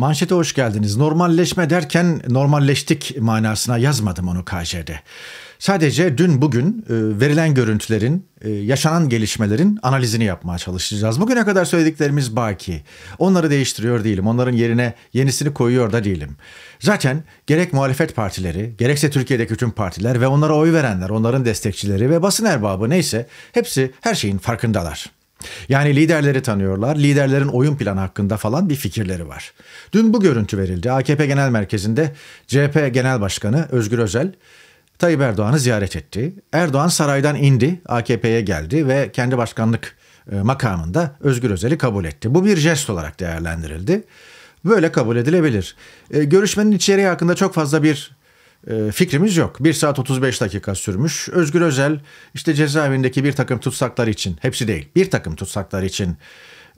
Manşete hoş geldiniz. Normalleşme derken normalleştik manasına yazmadım onu KJ'de. Sadece dün bugün e, verilen görüntülerin, e, yaşanan gelişmelerin analizini yapmaya çalışacağız. Bugüne kadar söylediklerimiz baki. Onları değiştiriyor değilim. Onların yerine yenisini koyuyor da değilim. Zaten gerek muhalefet partileri, gerekse Türkiye'deki tüm partiler ve onlara oy verenler, onların destekçileri ve basın erbabı neyse hepsi her şeyin farkındalar. Yani liderleri tanıyorlar, liderlerin oyun planı hakkında falan bir fikirleri var. Dün bu görüntü verildi. AKP Genel Merkezi'nde CHP Genel Başkanı Özgür Özel Tayyip Erdoğan'ı ziyaret etti. Erdoğan saraydan indi, AKP'ye geldi ve kendi başkanlık e, makamında Özgür Özel'i kabul etti. Bu bir jest olarak değerlendirildi. Böyle kabul edilebilir. E, görüşmenin içeriği hakkında çok fazla bir ee, fikrimiz yok. 1 saat 35 dakika sürmüş. Özgür Özel işte cezaevindeki bir takım tutsaklar için, hepsi değil, bir takım tutsaklar için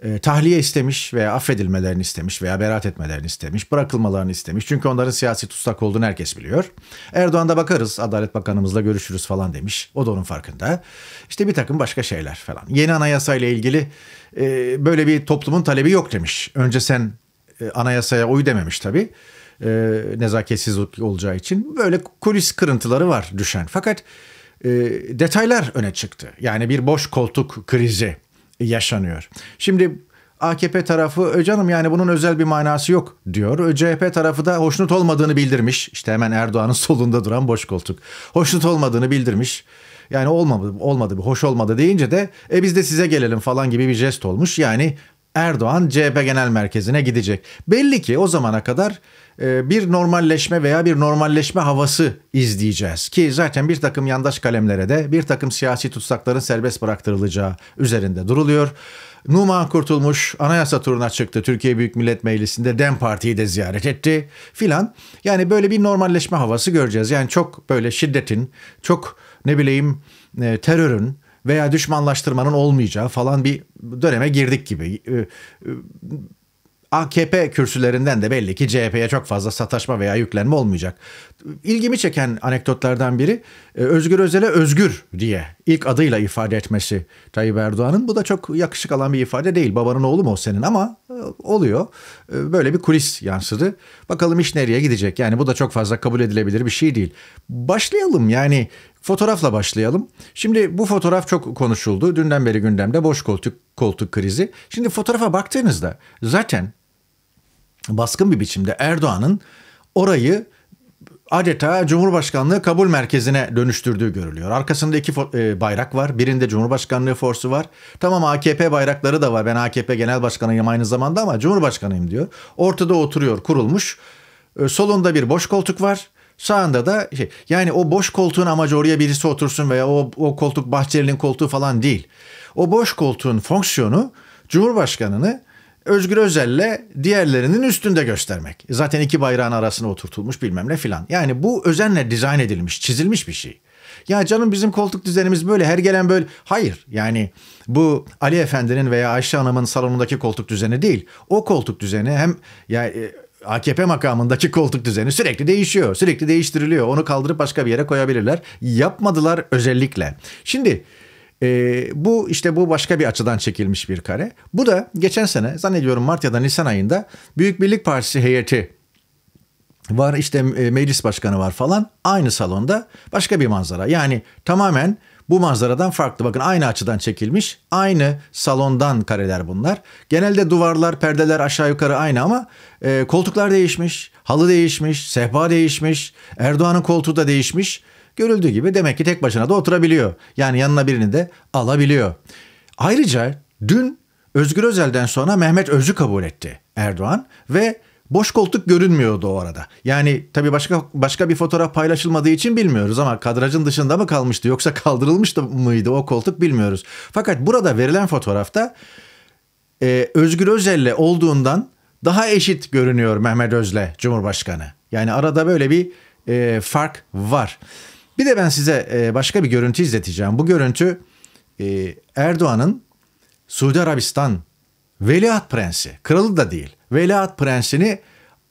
e, tahliye istemiş veya affedilmelerini istemiş veya beraat etmelerini istemiş, bırakılmalarını istemiş. Çünkü onların siyasi tutsak olduğunu herkes biliyor. Erdoğan da bakarız, Adalet Bakanımızla görüşürüz falan demiş. O da onun farkında. İşte bir takım başka şeyler falan. Yeni anayasayla ilgili e, böyle bir toplumun talebi yok demiş. Önce sen e, anayasaya uy dememiş tabii e, nezaketsiz olacağı için böyle kulis kırıntıları var düşen. Fakat e, detaylar öne çıktı. Yani bir boş koltuk krizi yaşanıyor. Şimdi AKP tarafı Öcanım yani bunun özel bir manası yok diyor. CHP tarafı da hoşnut olmadığını bildirmiş. İşte hemen Erdoğan'ın solunda duran boş koltuk. Hoşnut olmadığını bildirmiş. Yani olmadı, olmadı bir hoş olmadı deyince de e biz de size gelelim falan gibi bir jest olmuş. Yani Erdoğan CHP Genel Merkezi'ne gidecek. Belli ki o zamana kadar e, bir normalleşme veya bir normalleşme havası izleyeceğiz. Ki zaten bir takım yandaş kalemlere de bir takım siyasi tutsakların serbest bıraktırılacağı üzerinde duruluyor. Numan Kurtulmuş anayasa turuna çıktı. Türkiye Büyük Millet Meclisi'nde DEM Parti'yi de ziyaret etti filan. Yani böyle bir normalleşme havası göreceğiz. Yani çok böyle şiddetin, çok ne bileyim e, terörün, veya düşmanlaştırmanın olmayacağı falan bir döneme girdik gibi. E, AKP kürsülerinden de belli ki CHP'ye çok fazla sataşma veya yüklenme olmayacak. İlgimi çeken anekdotlardan biri e, Özgür Özel'e özgür diye ilk adıyla ifade etmesi Tayyip Erdoğan'ın. Bu da çok yakışık alan bir ifade değil. Babanın oğlu mu o senin ama e, oluyor. E, böyle bir kulis yansıdı. Bakalım iş nereye gidecek? Yani bu da çok fazla kabul edilebilir bir şey değil. Başlayalım yani Fotoğrafla başlayalım. Şimdi bu fotoğraf çok konuşuldu. Dünden beri gündemde boş koltuk koltuk krizi. Şimdi fotoğrafa baktığınızda zaten baskın bir biçimde Erdoğan'ın orayı adeta Cumhurbaşkanlığı kabul merkezine dönüştürdüğü görülüyor. Arkasında iki e, bayrak var. Birinde Cumhurbaşkanlığı forsu var. Tamam AKP bayrakları da var. Ben AKP Genel Başkanıyım aynı zamanda ama Cumhurbaşkanıyım diyor. Ortada oturuyor kurulmuş. E, solunda bir boş koltuk var. Sağında da şey, yani o boş koltuğun amacı oraya birisi otursun veya o, o koltuk Bahçeli'nin koltuğu falan değil. O boş koltuğun fonksiyonu Cumhurbaşkanını Özgür Özel'le diğerlerinin üstünde göstermek. Zaten iki bayrağın arasına oturtulmuş bilmem ne filan. Yani bu özenle dizayn edilmiş, çizilmiş bir şey. Ya canım bizim koltuk düzenimiz böyle her gelen böyle. Hayır yani bu Ali Efendi'nin veya Ayşe Hanım'ın salonundaki koltuk düzeni değil. O koltuk düzeni hem ya yani, e, AKP makamındaki koltuk düzeni sürekli değişiyor. Sürekli değiştiriliyor. Onu kaldırıp başka bir yere koyabilirler. Yapmadılar özellikle. Şimdi e, bu işte bu başka bir açıdan çekilmiş bir kare. Bu da geçen sene zannediyorum Mart ya da Nisan ayında Büyük Birlik Partisi heyeti var işte e, meclis başkanı var falan aynı salonda başka bir manzara. Yani tamamen bu manzaradan farklı. Bakın aynı açıdan çekilmiş. Aynı salondan kareler bunlar. Genelde duvarlar, perdeler aşağı yukarı aynı ama e, koltuklar değişmiş, halı değişmiş, sehpa değişmiş, Erdoğan'ın koltuğu da değişmiş. Görüldüğü gibi demek ki tek başına da oturabiliyor. Yani yanına birini de alabiliyor. Ayrıca dün Özgür Özel'den sonra Mehmet Öz'ü kabul etti Erdoğan ve boş koltuk görünmüyordu o arada. Yani tabii başka başka bir fotoğraf paylaşılmadığı için bilmiyoruz ama kadrajın dışında mı kalmıştı yoksa kaldırılmış mıydı o koltuk bilmiyoruz. Fakat burada verilen fotoğrafta e, Özgür Özel'le olduğundan daha eşit görünüyor Mehmet Öz'le Cumhurbaşkanı. Yani arada böyle bir e, fark var. Bir de ben size e, başka bir görüntü izleteceğim. Bu görüntü e, Erdoğan'ın Suudi Arabistan Veliaht Prensi, kralı da değil, Veliaht Prensini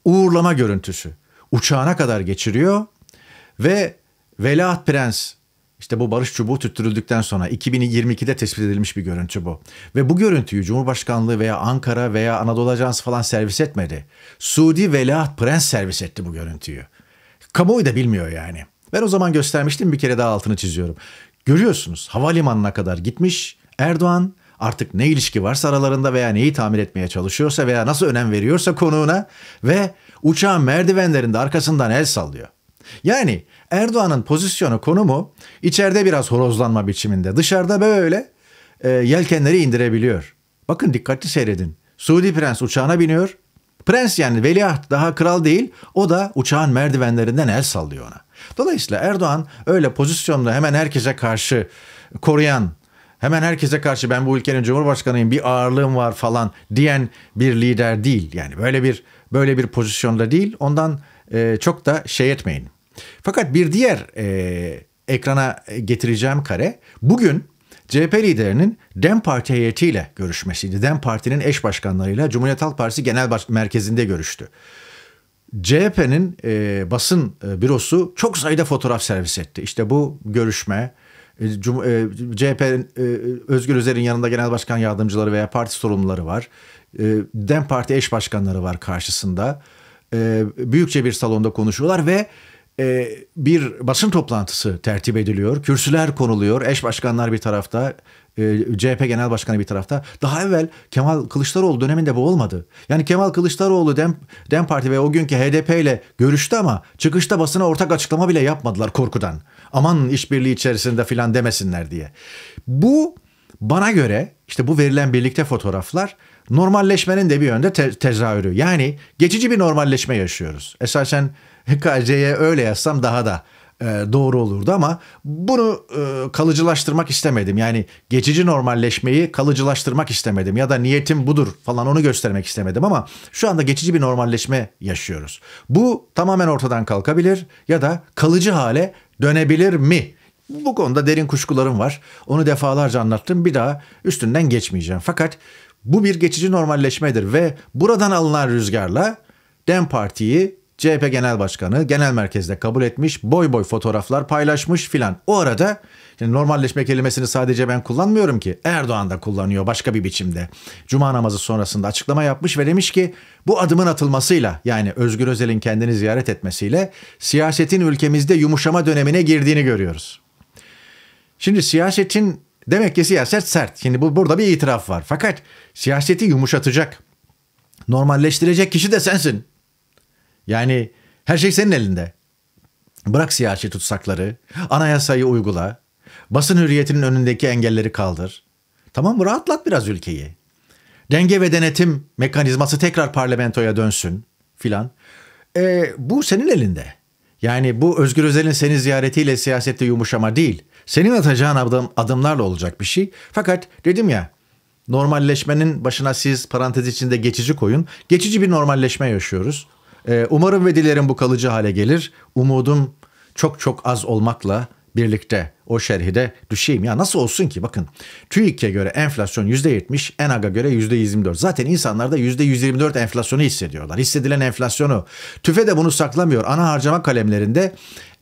uğurlama görüntüsü. Uçağına kadar geçiriyor ve Veliaht Prens işte bu barış çubuğu tüttürüldükten sonra 2022'de tespit edilmiş bir görüntü bu. Ve bu görüntüyü Cumhurbaşkanlığı veya Ankara veya Anadolu Ajansı falan servis etmedi. Suudi Veliaht Prens servis etti bu görüntüyü. Kamuoyu da bilmiyor yani. Ben o zaman göstermiştim bir kere daha altını çiziyorum. Görüyorsunuz havalimanına kadar gitmiş Erdoğan artık ne ilişki varsa aralarında veya neyi tamir etmeye çalışıyorsa veya nasıl önem veriyorsa konuğuna ve uçağın merdivenlerinde arkasından el sallıyor. Yani Erdoğan'ın pozisyonu konumu içeride biraz horozlanma biçiminde dışarıda böyle e, yelkenleri indirebiliyor. Bakın dikkatli seyredin. Suudi Prens uçağına biniyor Prens yani veliaht daha kral değil o da uçağın merdivenlerinden el sallıyor ona. Dolayısıyla Erdoğan öyle pozisyonda hemen herkese karşı koruyan hemen herkese karşı ben bu ülkenin cumhurbaşkanıyım bir ağırlığım var falan diyen bir lider değil. Yani böyle bir böyle bir pozisyonda değil ondan e, çok da şey etmeyin. Fakat bir diğer e, ekrana getireceğim kare bugün CHP liderinin DEM Parti heyetiyle görüşmesiydi. DEM Parti'nin eş başkanlarıyla Cumhuriyet Halk Partisi Genel Merkezi'nde görüştü. CHP'nin e, basın e, bürosu çok sayıda fotoğraf servis etti. İşte bu görüşme, e, Cum e, CHP e, Özgür Özer'in yanında genel başkan yardımcıları veya parti sorumluları var. E, DEM Parti eş başkanları var karşısında. E, büyükçe bir salonda konuşuyorlar ve e, bir basın toplantısı tertip ediliyor. Kürsüler konuluyor. Eş başkanlar bir tarafta, e, CHP Genel Başkanı bir tarafta. Daha evvel Kemal Kılıçdaroğlu döneminde bu olmadı. Yani Kemal Kılıçdaroğlu Dem, Dem Parti ve o günkü HDP ile görüştü ama çıkışta basına ortak açıklama bile yapmadılar korkudan. Aman işbirliği içerisinde filan demesinler diye. Bu bana göre işte bu verilen birlikte fotoğraflar normalleşmenin de bir yönde te- tezahürü. Yani geçici bir normalleşme yaşıyoruz. Esasen KC'ye öyle yazsam daha da e, doğru olurdu ama bunu e, kalıcılaştırmak istemedim. Yani geçici normalleşmeyi kalıcılaştırmak istemedim ya da niyetim budur falan onu göstermek istemedim ama şu anda geçici bir normalleşme yaşıyoruz. Bu tamamen ortadan kalkabilir ya da kalıcı hale dönebilir mi? Bu konuda derin kuşkularım var. Onu defalarca anlattım. Bir daha üstünden geçmeyeceğim. Fakat bu bir geçici normalleşmedir ve buradan alınan rüzgarla Dem Parti'yi CHP Genel Başkanı genel merkezde kabul etmiş, boy boy fotoğraflar paylaşmış filan. O arada yani normalleşme kelimesini sadece ben kullanmıyorum ki Erdoğan da kullanıyor başka bir biçimde. Cuma namazı sonrasında açıklama yapmış ve demiş ki bu adımın atılmasıyla yani Özgür Özel'in kendini ziyaret etmesiyle siyasetin ülkemizde yumuşama dönemine girdiğini görüyoruz. Şimdi siyasetin demek ki siyaset sert. Şimdi bu burada bir itiraf var. Fakat siyaseti yumuşatacak, normalleştirecek kişi de sensin. Yani her şey senin elinde. Bırak siyasi tutsakları, anayasayı uygula, basın hürriyetinin önündeki engelleri kaldır. Tamam mı? Rahatlat biraz ülkeyi. Denge ve denetim mekanizması tekrar parlamentoya dönsün filan. E, bu senin elinde. Yani bu Özgür Özel'in seni ziyaretiyle siyasette yumuşama değil. Senin atacağın adım, adımlarla olacak bir şey. Fakat dedim ya normalleşmenin başına siz parantez içinde geçici koyun. Geçici bir normalleşme yaşıyoruz. Ee, umarım ve dilerim bu kalıcı hale gelir. Umudum çok çok az olmakla birlikte o şerhide düşeyim. Ya nasıl olsun ki bakın TÜİK'e göre enflasyon %70, ENAG'a göre %24. Zaten insanlar da %124 enflasyonu hissediyorlar. Hissedilen enflasyonu. TÜFE de bunu saklamıyor. Ana harcama kalemlerinde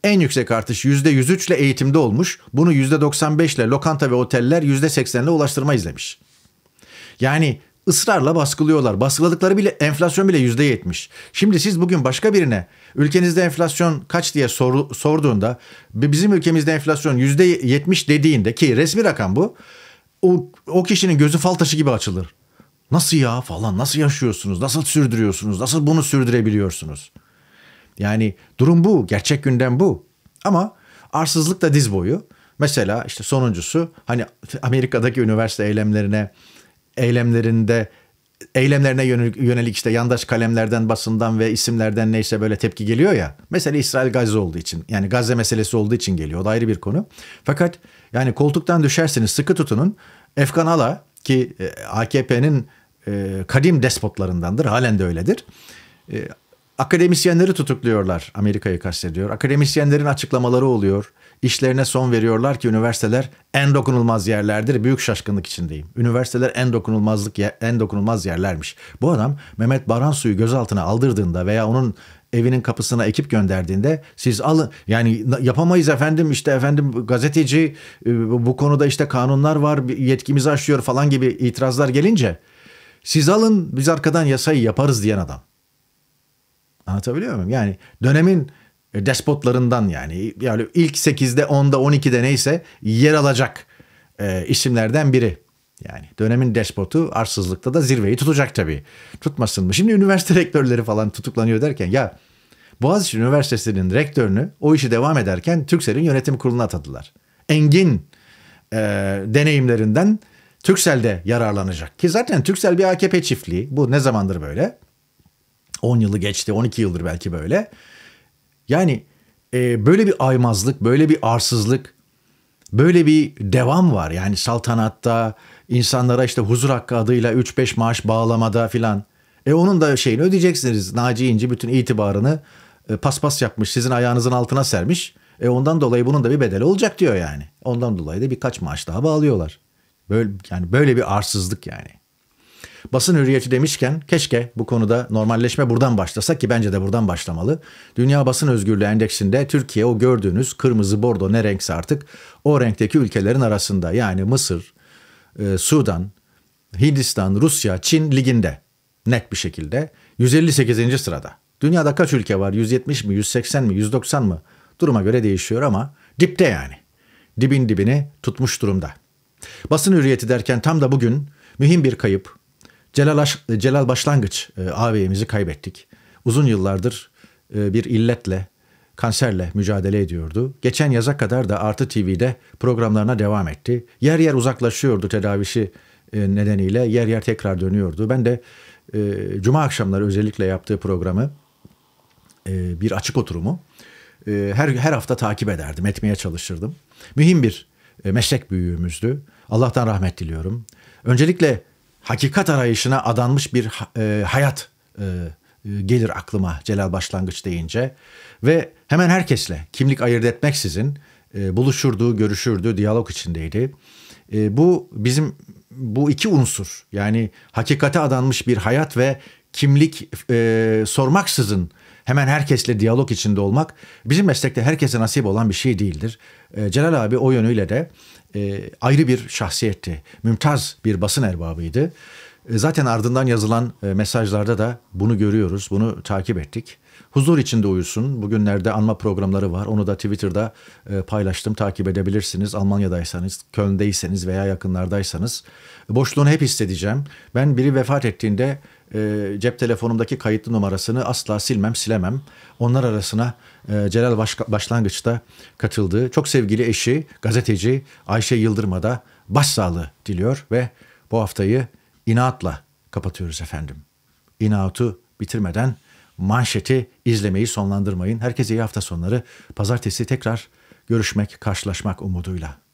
en yüksek artış %103 ile eğitimde olmuş. Bunu %95 ile lokanta ve oteller %80 ile ulaştırma izlemiş. Yani ısrarla baskılıyorlar. Baskıladıkları bile enflasyon bile yüzde yetmiş. Şimdi siz bugün başka birine ülkenizde enflasyon kaç diye sor, sorduğunda bizim ülkemizde enflasyon yüzde yetmiş dediğinde ki resmi rakam bu o, o kişinin gözü fal taşı gibi açılır. Nasıl ya falan nasıl yaşıyorsunuz nasıl sürdürüyorsunuz nasıl bunu sürdürebiliyorsunuz. Yani durum bu gerçek gündem bu ama arsızlık da diz boyu. Mesela işte sonuncusu hani Amerika'daki üniversite eylemlerine eylemlerinde eylemlerine yönelik işte yandaş kalemlerden, basından ve isimlerden neyse böyle tepki geliyor ya. Mesela İsrail Gazze olduğu için yani Gazze meselesi olduğu için geliyor. O da ayrı bir konu. Fakat yani koltuktan düşersiniz sıkı tutunun. Efkan Ala ki e, AKP'nin e, kadim despotlarındandır. Halen de öyledir. E, akademisyenleri tutukluyorlar. Amerika'yı kastediyor. Akademisyenlerin açıklamaları oluyor. İşlerine son veriyorlar ki üniversiteler en dokunulmaz yerlerdir. Büyük şaşkınlık içindeyim. Üniversiteler en dokunulmazlık en dokunulmaz yerlermiş. Bu adam Mehmet Baransu'yu gözaltına aldırdığında veya onun evinin kapısına ekip gönderdiğinde siz alın yani yapamayız efendim işte efendim gazeteci e, bu konuda işte kanunlar var yetkimizi aşıyor falan gibi itirazlar gelince siz alın biz arkadan yasayı yaparız diyen adam. Anlatabiliyor muyum? Yani dönemin e, despotlarından yani yani ilk 8'de 10'da 12'de neyse yer alacak e, isimlerden biri. Yani dönemin despotu arsızlıkta da zirveyi tutacak tabii. Tutmasın mı? Şimdi üniversite rektörleri falan tutuklanıyor derken ya Boğaziçi Üniversitesi'nin rektörünü o işi devam ederken Türksel'in yönetim kuruluna atadılar. Engin e, deneyimlerinden Türksel'de yararlanacak. Ki zaten Türksel bir AKP çiftliği. Bu ne zamandır böyle? 10 yılı geçti, 12 yıldır belki böyle. Yani e, böyle bir aymazlık, böyle bir arsızlık, böyle bir devam var. Yani saltanatta, insanlara işte huzur hakkı adıyla 3-5 maaş bağlamada filan. E onun da şeyini ödeyeceksiniz. Naci İnci bütün itibarını e, paspas yapmış, sizin ayağınızın altına sermiş. E ondan dolayı bunun da bir bedeli olacak diyor yani. Ondan dolayı da birkaç maaş daha bağlıyorlar. Böyle yani böyle bir arsızlık yani. Basın hürriyeti demişken keşke bu konuda normalleşme buradan başlasa ki bence de buradan başlamalı. Dünya Basın Özgürlüğü Endeksinde Türkiye o gördüğünüz kırmızı bordo ne renkse artık o renkteki ülkelerin arasında yani Mısır, e, Sudan, Hindistan, Rusya, Çin liginde net bir şekilde 158. sırada. Dünyada kaç ülke var? 170 mi, 180 mi, 190 mı? Duruma göre değişiyor ama dipte yani. Dibin dibini tutmuş durumda. Basın hürriyeti derken tam da bugün mühim bir kayıp, Celal, Aş Celal Başlangıç e, ağabeyimizi kaybettik. Uzun yıllardır e, bir illetle, kanserle mücadele ediyordu. Geçen yaza kadar da Artı TV'de programlarına devam etti. Yer yer uzaklaşıyordu tedavisi e, nedeniyle. Yer yer tekrar dönüyordu. Ben de e, cuma akşamları özellikle yaptığı programı, e, bir açık oturumu e, her, her hafta takip ederdim, etmeye çalışırdım. Mühim bir e, meslek büyüğümüzdü. Allah'tan rahmet diliyorum. Öncelikle hakikat arayışına adanmış bir e, hayat e, e, gelir aklıma Celal Başlangıç deyince ve hemen herkesle kimlik ayırt etmeksizin e, buluşurdu, görüşürdü, diyalog içindeydi. E, bu bizim bu iki unsur yani hakikate adanmış bir hayat ve kimlik e, sormaksızın hemen herkesle diyalog içinde olmak bizim meslekte herkese nasip olan bir şey değildir. E, Celal abi o yönüyle de e, ayrı bir şahsiyetti. Mümtaz bir basın erbabıydı. E, zaten ardından yazılan e, mesajlarda da bunu görüyoruz, bunu takip ettik. Huzur içinde uyusun. Bugünlerde anma programları var. Onu da Twitter'da paylaştım. Takip edebilirsiniz. Almanya'daysanız, Köln'deyseniz veya yakınlardaysanız. Boşluğunu hep hissedeceğim. Ben biri vefat ettiğinde e, cep telefonumdaki kayıtlı numarasını asla silmem silemem. Onlar arasına e, Celal Başka, Başlangıç'ta katıldığı çok sevgili eşi gazeteci Ayşe Yıldırım'a da başsağlığı diliyor ve bu haftayı inatla kapatıyoruz efendim. İnatı bitirmeden manşeti izlemeyi sonlandırmayın. Herkese iyi hafta sonları. Pazartesi tekrar görüşmek, karşılaşmak umuduyla.